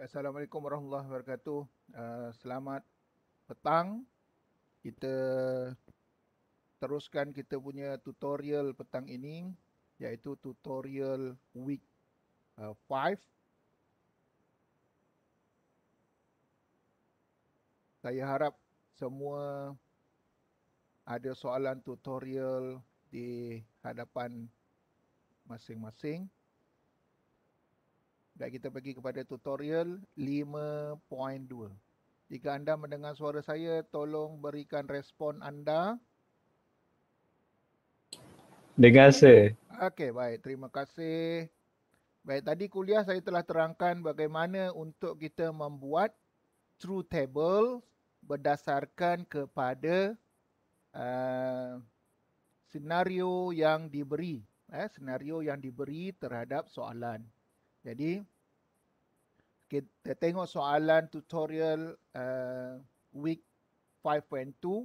Assalamualaikum warahmatullahi wabarakatuh. Uh, selamat petang. Kita teruskan kita punya tutorial petang ini iaitu tutorial week 5. Uh, Saya harap semua ada soalan tutorial di hadapan masing-masing dan kita pergi kepada tutorial 5.2. Jika anda mendengar suara saya, tolong berikan respon anda. Dengar saya. Okey, baik. Terima kasih. Baik, tadi kuliah saya telah terangkan bagaimana untuk kita membuat true table berdasarkan kepada uh, senario yang diberi. Eh, senario yang diberi terhadap soalan. Jadi kita tengok soalan tutorial uh, week 5.2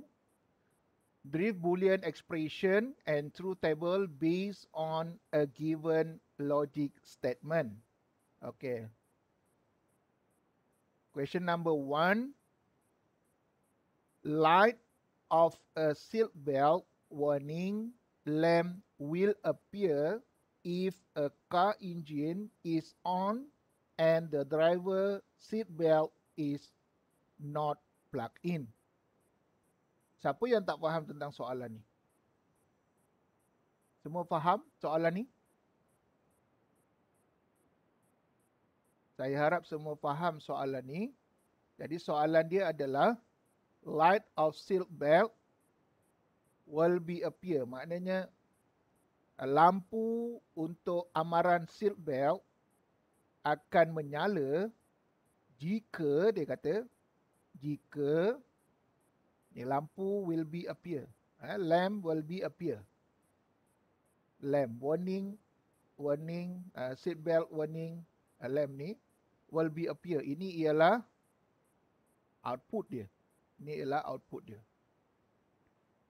drift boolean expression and truth table based on a given logic statement. Okay. Question number one. light of a silk belt warning lamp will appear if a car engine is on and the driver seat belt is not plugged in. Siapa yang tak faham tentang soalan ni? Semua faham soalan ni? Saya harap semua faham soalan ni. Jadi soalan dia adalah light of seat belt will be appear. Maknanya Eh, lampu untuk amaran seat belt akan menyala jika dia kata jika ni lampu will be appear eh, lamp will be appear lamp warning warning uh, seat belt warning uh, lamp ni will be appear ini ialah output dia ni ialah output dia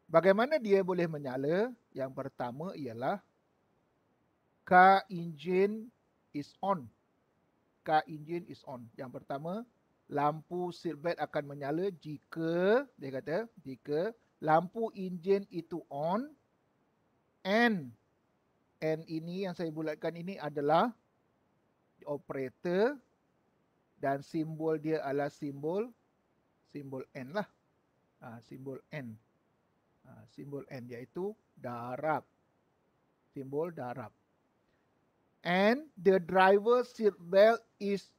Bagaimana dia boleh menyala? Yang pertama ialah car engine is on. Car engine is on. Yang pertama, lampu seatbelt akan menyala jika, dia kata, jika lampu engine itu on and and ini yang saya bulatkan ini adalah operator dan simbol dia adalah simbol simbol N lah. Ha, simbol N. Ha, simbol N yaitu darab. Simbol darab. And the driver seat belt is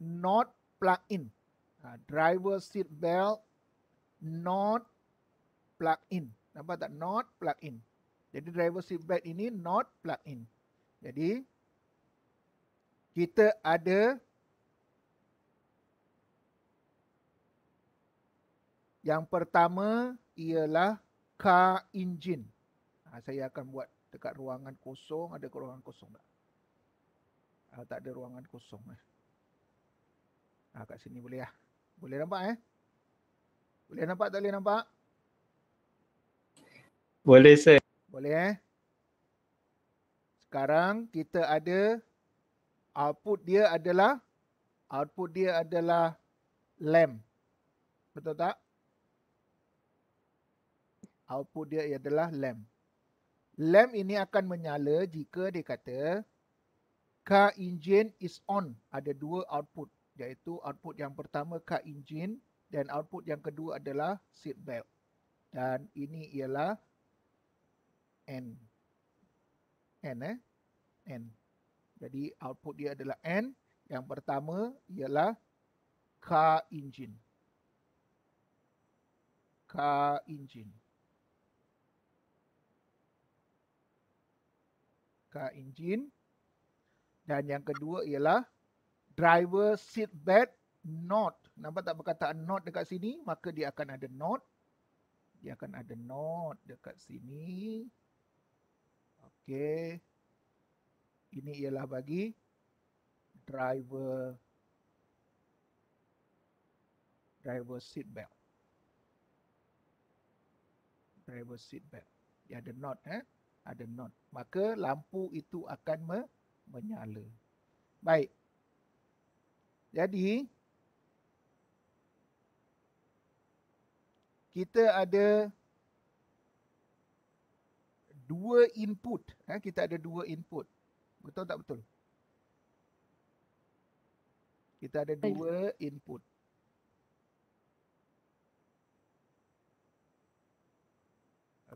not plug in. Ha, driver seat belt not plug in. Nampak tak? Not plug in. Jadi driver seat belt ini not plug in. Jadi kita ada yang pertama ialah car engine. Ha, saya akan buat dekat ruangan kosong. Ada ruangan kosong tak? Ha, tak ada ruangan kosong. Eh. Ha, kat sini boleh lah. Boleh nampak eh? Boleh nampak tak boleh nampak? Boleh saya. Boleh eh? Sekarang kita ada output dia adalah output dia adalah lamp. Betul tak? output dia ialah lamp. Lamp ini akan menyala jika dia kata car engine is on. Ada dua output iaitu output yang pertama car engine dan output yang kedua adalah seat belt. Dan ini ialah N. N eh? N. Jadi output dia adalah N. Yang pertama ialah car engine. Car engine. bakar enjin. Dan yang kedua ialah driver seat belt not. Nampak tak perkataan not dekat sini? Maka dia akan ada not. Dia akan ada not dekat sini. Okey. Ini ialah bagi driver driver seat belt. Driver seat belt. Dia ada not eh ada not maka lampu itu akan me- menyala baik jadi kita ada dua input eh kita ada dua input betul tak betul kita ada dua input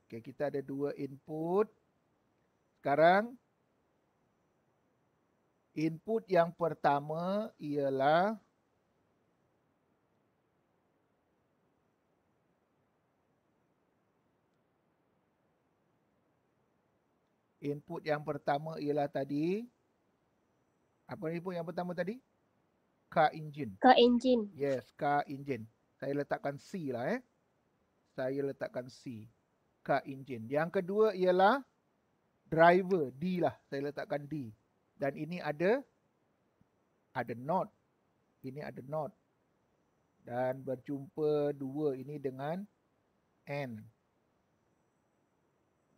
Okey, kita ada dua input. Sekarang input yang pertama ialah Input yang pertama ialah tadi. Apa input yang pertama tadi? Car engine. Car engine. Yes, car engine. Saya letakkan C lah eh. Saya letakkan C car engine. Yang kedua ialah driver D lah. Saya letakkan D. Dan ini ada ada not. Ini ada not. Dan berjumpa dua ini dengan N.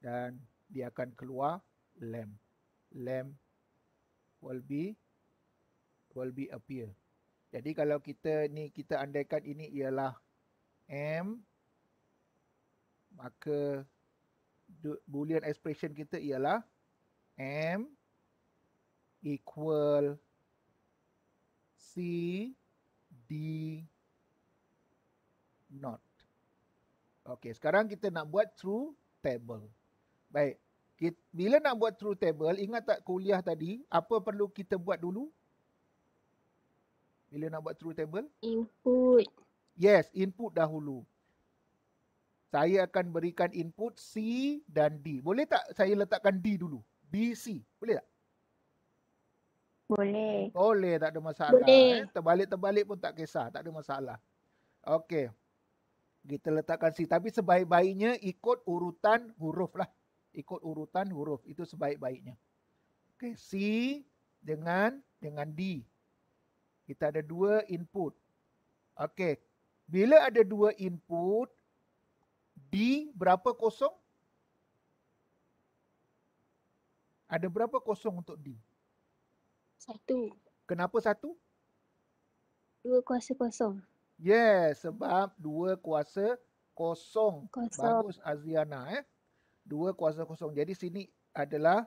Dan dia akan keluar lamp. Lamp will be will be appear. Jadi kalau kita ni kita andaikan ini ialah M maka boolean expression kita ialah m equal c d not okey sekarang kita nak buat true table baik bila nak buat true table ingat tak kuliah tadi apa perlu kita buat dulu bila nak buat true table input yes input dahulu saya akan berikan input C dan D. Boleh tak saya letakkan D dulu? B, C. Boleh tak? Boleh. Boleh, tak ada masalah. Boleh. Eh? Terbalik-terbalik pun tak kisah. Tak ada masalah. Okey. Kita letakkan C. Tapi sebaik-baiknya ikut urutan huruf lah. Ikut urutan huruf. Itu sebaik-baiknya. Okey. C dengan dengan D. Kita ada dua input. Okey. Bila ada dua input, D berapa kosong? Ada berapa kosong untuk D? Satu. Kenapa satu? Dua kuasa kosong. Yes, yeah, sebab dua kuasa kosong. kosong. Bagus Aziana eh. Dua kuasa kosong. Jadi sini adalah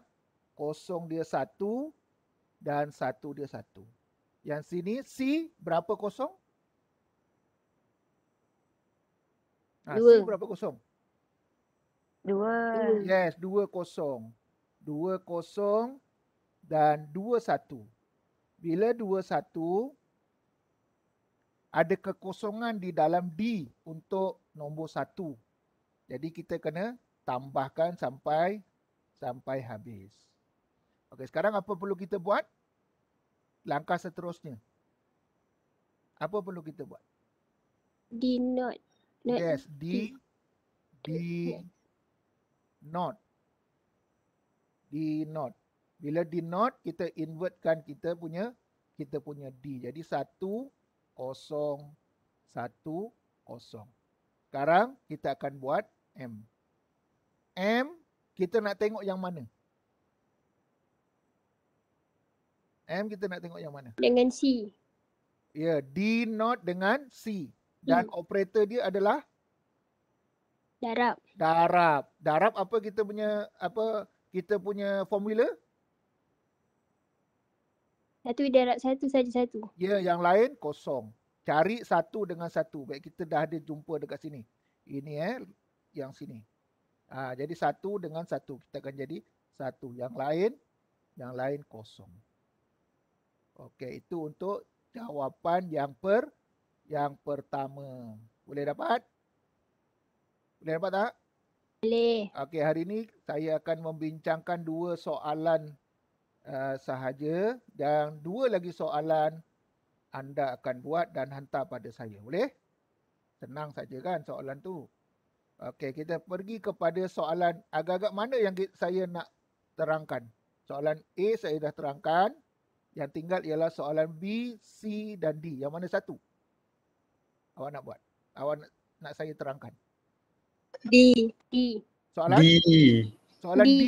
kosong dia satu dan satu dia satu. Yang sini C berapa kosong? Hasil ah, dua. berapa kosong? Dua. Yes, dua kosong. Dua kosong dan dua satu. Bila dua satu, ada kekosongan di dalam D untuk nombor satu. Jadi kita kena tambahkan sampai sampai habis. Okey, sekarang apa perlu kita buat? Langkah seterusnya. Apa perlu kita buat? Denote yes, D, D, not. D not. Bila D not, kita invertkan kita punya, kita punya D. Jadi satu, kosong, satu, kosong. Sekarang kita akan buat M. M, kita nak tengok yang mana? M kita nak tengok yang mana? Dengan C. Ya, yeah, D not dengan C dan hmm. operator dia adalah darab. Darab. Darab apa kita punya apa kita punya formula? Satu darab satu saja satu. Ya, yeah, yang lain kosong. Cari satu dengan satu. Baik kita dah ada jumpa dekat sini. Ini eh yang sini. Ha, jadi satu dengan satu. Kita akan jadi satu. Yang lain, yang lain kosong. Okey, itu untuk jawapan yang pertama yang pertama. Boleh dapat? Boleh dapat tak? Boleh. Okey, hari ini saya akan membincangkan dua soalan uh, sahaja dan dua lagi soalan anda akan buat dan hantar pada saya. Boleh? Tenang saja kan soalan tu. Okey, kita pergi kepada soalan agak-agak mana yang saya nak terangkan. Soalan A saya dah terangkan. Yang tinggal ialah soalan B, C dan D. Yang mana satu? awak nak buat? Awak nak, nak saya terangkan? D. D. Soalan? D. Soalan D. D.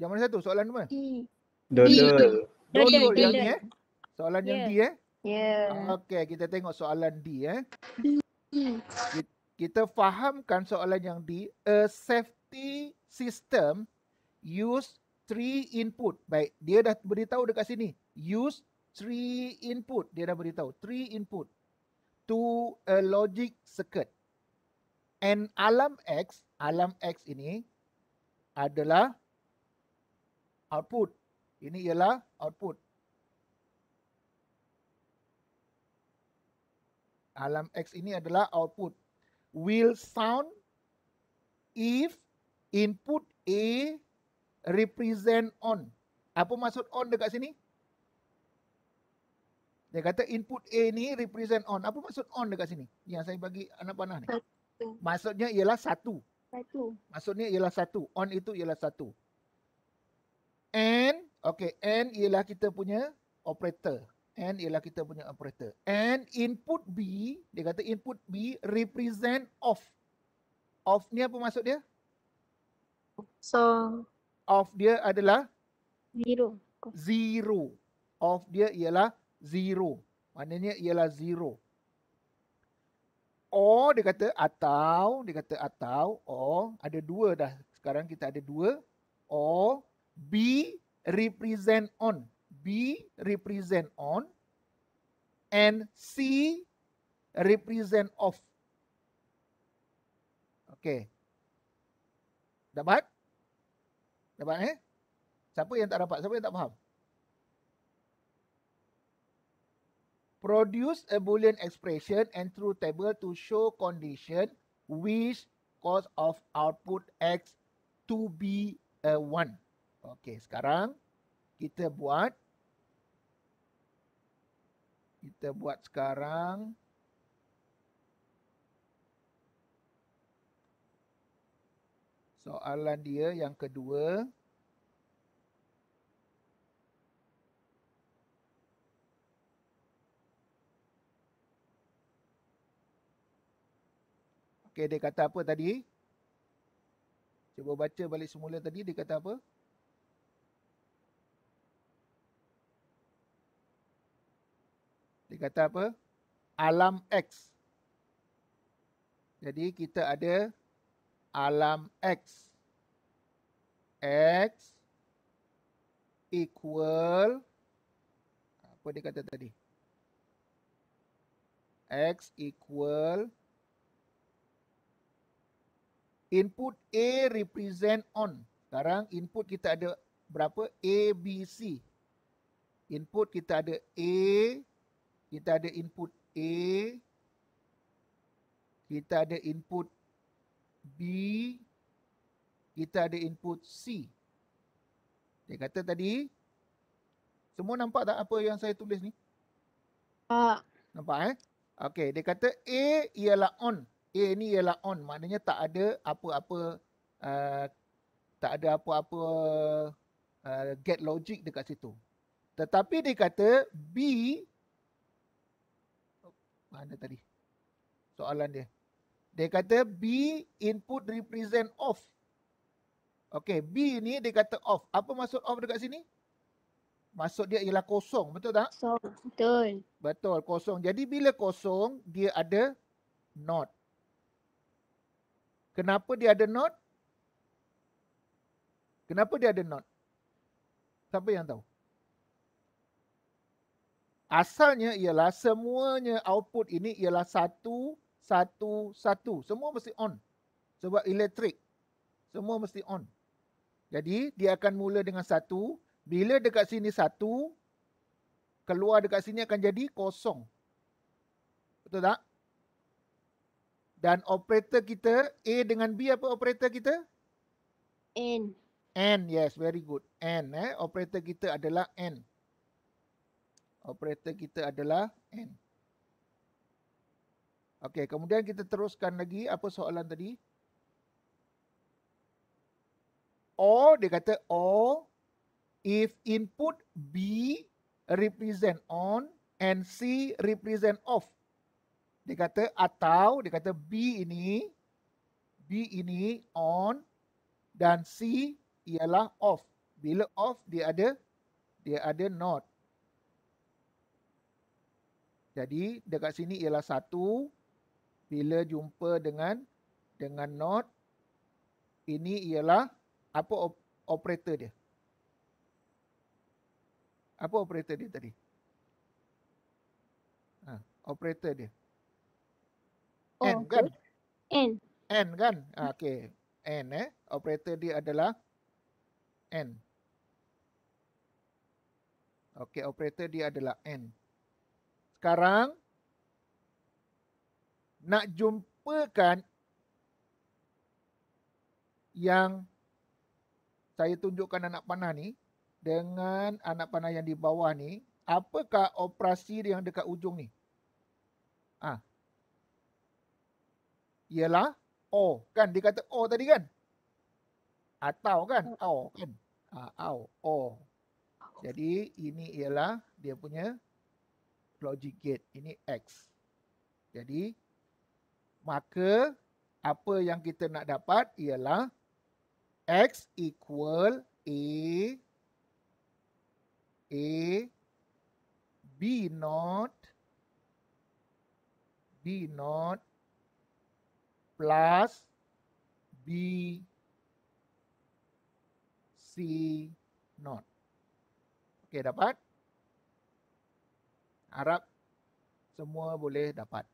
Yang mana satu? Soalan mana? D. Dollar. Dollar yang dollar. ni eh? Soalan yang D eh? Ya. Yeah. Okey, kita tengok soalan D eh. D. Kita fahamkan soalan yang D. A safety system use three input. Baik, dia dah beritahu dekat sini. Use three input dia dah beritahu three input to a logic circuit and alam x alam x ini adalah output ini ialah output alam x ini adalah output will sound if input a represent on apa maksud on dekat sini dia kata input A ni represent on. Apa maksud on dekat sini? yang saya bagi anak panah ni. Satu. Maksudnya ialah satu. Satu. Maksudnya ialah satu. On itu ialah satu. And, okay, and ialah kita punya operator. And ialah kita punya operator. And input B, dia kata input B represent off off ni apa maksud dia? So, off dia adalah? Zero. Zero. off dia ialah zero. Maknanya ialah zero. Or dia kata atau, dia kata atau, or ada dua dah. Sekarang kita ada dua. Or B represent on. B represent on. And C represent off. Okay. Dapat? Dapat eh? Siapa yang tak dapat? Siapa yang tak faham? produce a boolean expression and through table to show condition which cause of output x to be a 1 okey sekarang kita buat kita buat sekarang soalan dia yang kedua Okey, dia kata apa tadi? Cuba baca balik semula tadi, dia kata apa? Dia kata apa? Alam X. Jadi, kita ada alam X. X equal apa dia kata tadi? X equal 0. Input A represent on. Sekarang input kita ada berapa? A, B, C. Input kita ada A. Kita ada input A. Kita ada input B. Kita ada input C. Dia kata tadi. Semua nampak tak apa yang saya tulis ni? Tak. Nampak eh? Okey, dia kata A ialah on. A ni ialah on maknanya tak ada apa-apa uh, tak ada apa-apa uh, get logic dekat situ. Tetapi dia kata B oh, mana tadi? Soalan dia. Dia kata B input represent off. Okay, B ni dia kata off. Apa maksud off dekat sini? Maksud dia ialah kosong, betul tak? Kosong betul. Betul, kosong. Jadi bila kosong, dia ada not. Kenapa dia ada not? Kenapa dia ada not? Siapa yang tahu? Asalnya ialah semuanya output ini ialah satu, satu, satu. Semua mesti on. Sebab elektrik. Semua mesti on. Jadi dia akan mula dengan satu. Bila dekat sini satu, keluar dekat sini akan jadi kosong. Betul tak? Dan operator kita A dengan B apa operator kita? N. N yes very good. N eh operator kita adalah N. Operator kita adalah N. Okay kemudian kita teruskan lagi apa soalan tadi? Or dia kata or if input B represent on and C represent off. Dia kata atau dia kata B ini B ini on dan C ialah off. Bila off dia ada dia ada not. Jadi dekat sini ialah satu bila jumpa dengan dengan not ini ialah apa op operator dia? Apa operator dia tadi? Ha, operator dia. N oh, kan? N. N kan? Ah, okay. N eh. Operator dia adalah N. Okay. Operator dia adalah N. Sekarang. Nak jumpakan. Yang. Saya tunjukkan anak panah ni. Dengan anak panah yang di bawah ni. Apakah operasi yang dekat ujung ni? ialah O kan dia kata O tadi kan atau kan oh. O kan au ha, O jadi ini ialah dia punya logic gate ini X jadi maka apa yang kita nak dapat ialah X equal A A B not B not plus B C not. Okey dapat. Harap semua boleh dapat.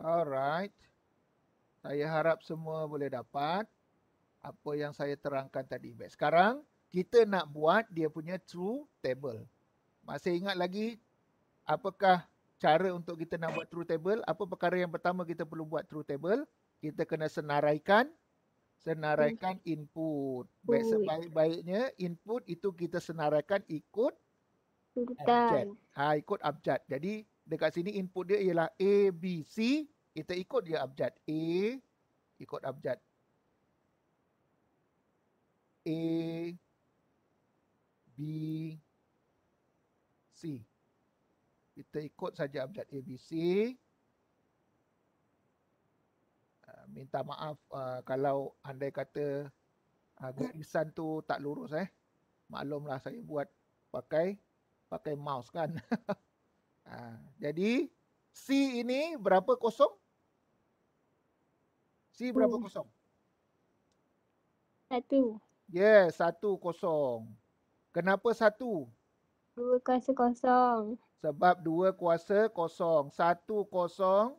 Alright. Saya harap semua boleh dapat apa yang saya terangkan tadi. Baik, sekarang kita nak buat dia punya true table. Masih ingat lagi apakah cara untuk kita nak buat true table? Apa perkara yang pertama kita perlu buat true table? Kita kena senaraikan senaraikan hmm. input. Baik sebaik-baiknya input itu kita senaraikan ikut abjad. Ha, ikut abjad. Jadi dekat sini input dia ialah A, B, C. Kita ikut dia abjad. A ikut abjad. A B, C. Kita ikut saja abjad A, B, C. Ah, minta maaf uh, kalau andai kata uh, ah, garisan tu tak lurus eh. Maklumlah saya buat pakai pakai mouse kan. uh, jadi C ini berapa kosong? C berapa hmm. kosong? Satu. Yes, satu kosong. Kenapa satu? Dua kuasa kosong. Sebab dua kuasa kosong. Satu kosong.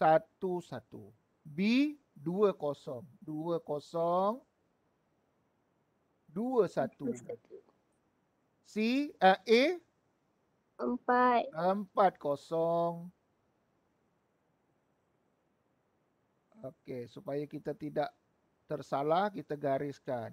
Satu satu. B dua kosong. Dua kosong. Dua satu. C uh, A. Empat. Empat kosong. Okey, supaya kita tidak tersalah, kita gariskan.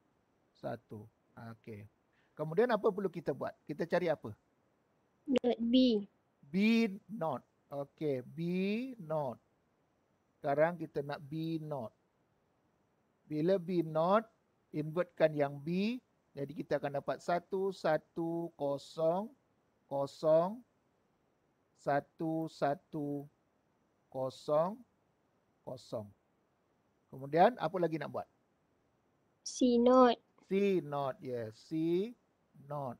Satu. Okey. Kemudian apa perlu kita buat? Kita cari apa? B. B not. Okey. B not. Sekarang kita nak B not. Bila B not, invertkan yang B. Jadi kita akan dapat 1, 1, 0, 0, 1, 1, 0, kosong. Kemudian apa lagi nak buat? C not see not yes see not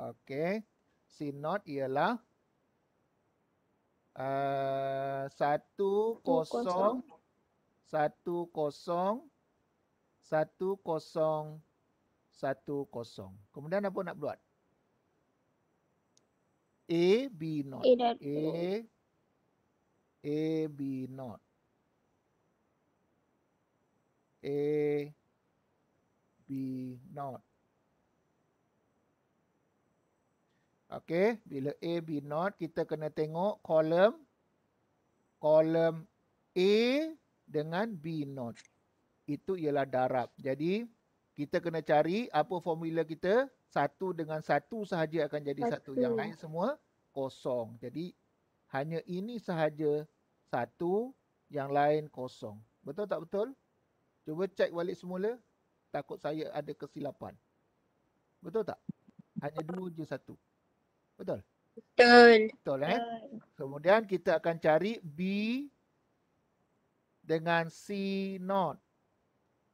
okay see not ialah uh, satu kosong satu kosong satu kosong kemudian apa nak buat a b not a, a A B not A B not okay. bila A B not kita kena tengok kolom kolom A dengan B not. Itu ialah darab. Jadi kita kena cari apa formula kita satu dengan satu sahaja akan jadi satu. satu. Yang lain semua kosong. Jadi hanya ini sahaja satu yang lain kosong. Betul tak betul? Cuba cek balik semula. Takut saya ada kesilapan. Betul tak? Hanya dua je satu. Betul? Betul. Betul eh? Kemudian kita akan cari B dengan C not.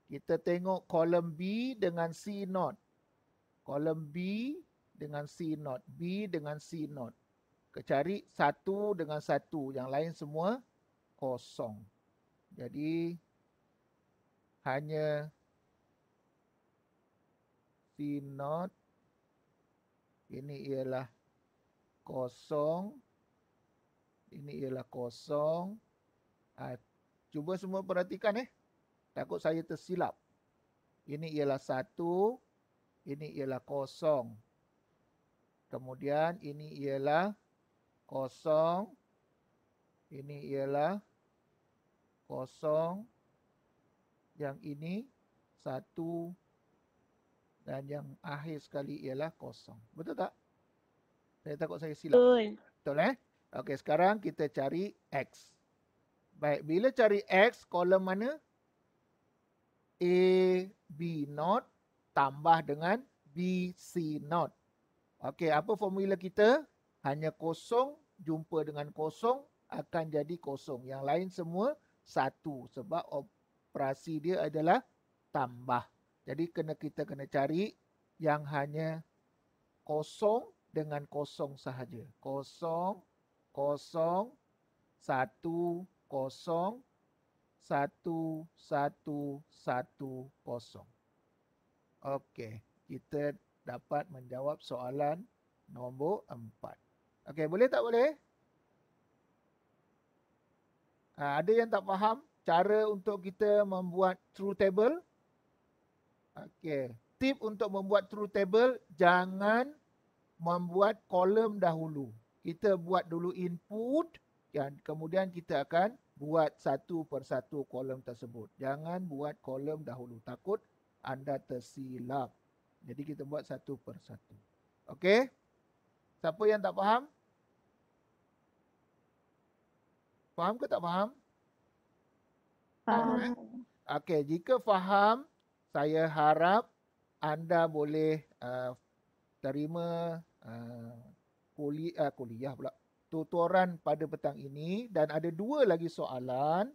Kita tengok kolom B dengan C not. Kolom B dengan C not. B dengan C not cari satu dengan satu yang lain semua kosong jadi hanya C not ini ialah kosong ini ialah kosong ha, cuba semua perhatikan eh takut saya tersilap ini ialah satu ini ialah kosong kemudian ini ialah kosong. Ini ialah kosong. Yang ini satu. Dan yang akhir sekali ialah kosong. Betul tak? Saya takut saya silap. Betul. Betul eh? Okey, sekarang kita cari X. Baik, bila cari X, kolom mana? A, B not tambah dengan B, C not. Okey, apa formula kita? hanya kosong jumpa dengan kosong akan jadi kosong. Yang lain semua satu sebab operasi dia adalah tambah. Jadi kena kita kena cari yang hanya kosong dengan kosong sahaja. Kosong, kosong, satu, kosong, satu, satu, satu, kosong. Okey, kita dapat menjawab soalan nombor empat. Okey, boleh tak boleh? Ha, ada yang tak faham cara untuk kita membuat true table? Okey, tip untuk membuat true table, jangan membuat kolom dahulu. Kita buat dulu input dan kemudian kita akan buat satu persatu kolom tersebut. Jangan buat kolom dahulu, takut anda tersilap. Jadi kita buat satu persatu. Okey? Siapa yang tak faham? Faham ke tak faham? Faham. Okey, jika faham, saya harap anda boleh uh, terima uh, kuliah, uh, kuliah pula tutoran pada petang ini dan ada dua lagi soalan.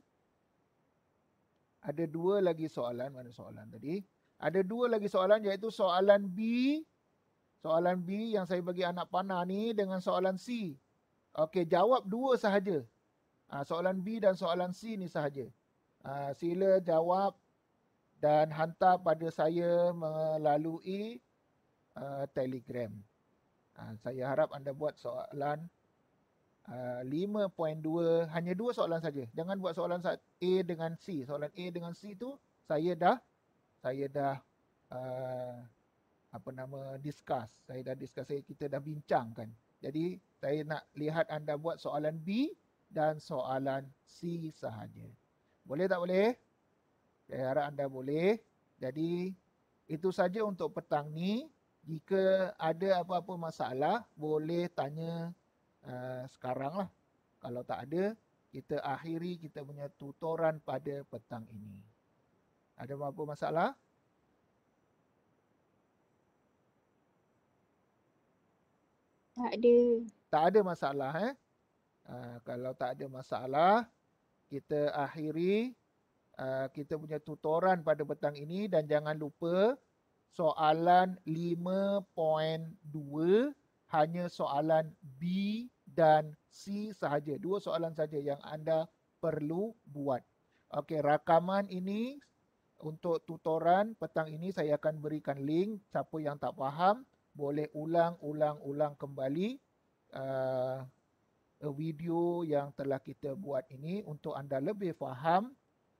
Ada dua lagi soalan, mana soalan tadi? Ada dua lagi soalan iaitu soalan B. Soalan B yang saya bagi anak panah ni dengan soalan C. Okey, jawab dua sahaja. Ha, soalan B dan soalan C ni sahaja. Ha, sila jawab dan hantar pada saya melalui ha, telegram. saya harap anda buat soalan uh, 5.2. Hanya dua soalan saja. Jangan buat soalan A dengan C. Soalan A dengan C tu saya dah saya dah apa nama discuss. Saya dah discuss. kita dah bincangkan. Jadi saya nak lihat anda buat soalan B dan soalan C sahaja. Boleh tak boleh? Saya harap anda boleh. Jadi itu saja untuk petang ni. Jika ada apa-apa masalah, boleh tanya uh, sekarang lah. Kalau tak ada, kita akhiri kita punya tutoran pada petang ini. Ada apa-apa masalah? Tak ada. Tak ada masalah eh? Ah, kalau tak ada masalah, kita akhiri uh, kita punya tutoran pada petang ini dan jangan lupa soalan 5.2 hanya soalan B dan C sahaja. Dua soalan saja yang anda perlu buat. Okey, rakaman ini untuk tutoran petang ini saya akan berikan link. Siapa yang tak faham boleh ulang-ulang-ulang kembali. Uh, video yang telah kita buat ini untuk anda lebih faham.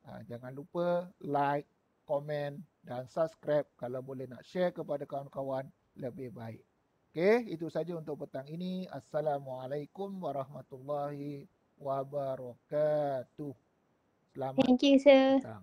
Ha, jangan lupa like, komen dan subscribe kalau boleh nak share kepada kawan-kawan lebih baik. Okey, itu saja untuk petang ini. Assalamualaikum warahmatullahi wabarakatuh. Selamat. Thank you, sir. Petang.